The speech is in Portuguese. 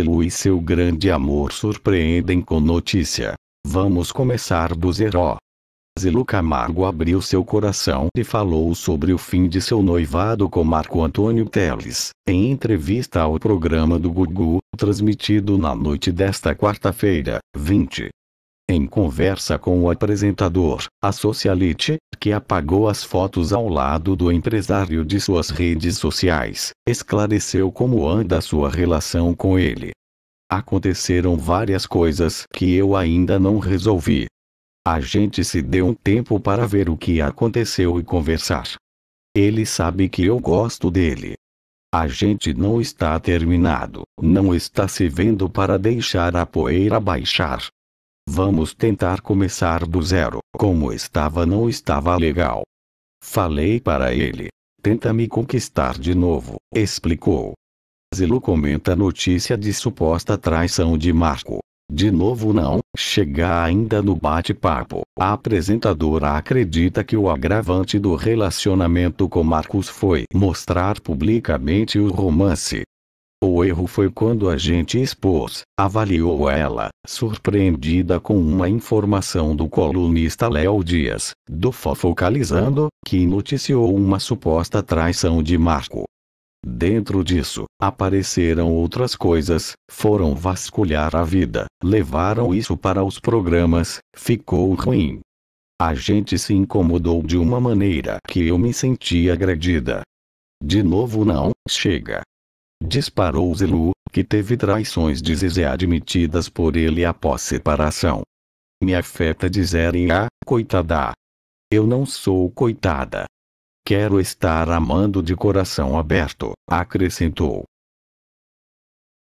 Ângelo e seu grande amor surpreendem com notícia. Vamos começar do zero. Ângelo Camargo abriu seu coração e falou sobre o fim de seu noivado com Marco Antônio Teles, em entrevista ao programa do Gugu, transmitido na noite desta quarta-feira, 20. Em conversa com o apresentador, a socialite, que apagou as fotos ao lado do empresário de suas redes sociais, esclareceu como anda sua relação com ele. Aconteceram várias coisas que eu ainda não resolvi. A gente se deu um tempo para ver o que aconteceu e conversar. Ele sabe que eu gosto dele. A gente não está terminado, não está se vendo para deixar a poeira baixar, Vamos tentar começar do zero. Como estava não estava legal. Falei para ele. Tenta me conquistar de novo, explicou. Zelo comenta notícia de suposta traição de Marco. De novo não, chega ainda no bate-papo. A apresentadora acredita que o agravante do relacionamento com Marcos foi mostrar publicamente o romance. O erro foi quando a gente expôs, avaliou ela, surpreendida com uma informação do colunista Léo Dias, do Fofocalizando, que noticiou uma suposta traição de Marco. Dentro disso, apareceram outras coisas, foram vasculhar a vida, levaram isso para os programas, ficou ruim. A gente se incomodou de uma maneira que eu me senti agredida. De novo não, chega. Disparou Zelu, que teve traições de Zizé admitidas por ele após separação. Me afeta dizerem a, ah, coitada. Eu não sou coitada. Quero estar amando de coração aberto, acrescentou.